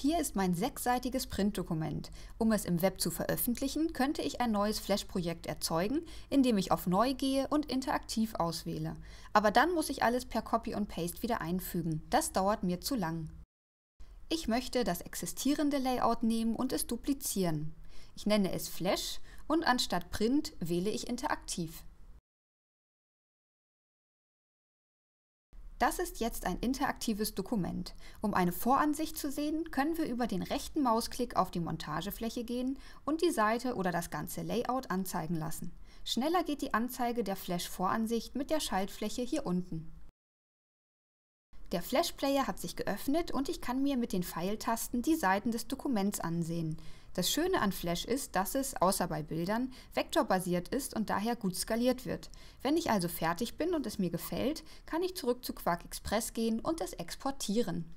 Hier ist mein sechsseitiges Printdokument. Um es im Web zu veröffentlichen, könnte ich ein neues Flash-Projekt erzeugen, indem ich auf Neu gehe und Interaktiv auswähle. Aber dann muss ich alles per Copy und Paste wieder einfügen. Das dauert mir zu lang. Ich möchte das existierende Layout nehmen und es duplizieren. Ich nenne es Flash und anstatt Print wähle ich Interaktiv. Das ist jetzt ein interaktives Dokument. Um eine Voransicht zu sehen, können wir über den rechten Mausklick auf die Montagefläche gehen und die Seite oder das ganze Layout anzeigen lassen. Schneller geht die Anzeige der Flash-Voransicht mit der Schaltfläche hier unten. Der Flash-Player hat sich geöffnet und ich kann mir mit den Pfeiltasten die Seiten des Dokuments ansehen. Das Schöne an Flash ist, dass es, außer bei Bildern, vektorbasiert ist und daher gut skaliert wird. Wenn ich also fertig bin und es mir gefällt, kann ich zurück zu Quark Express gehen und es exportieren.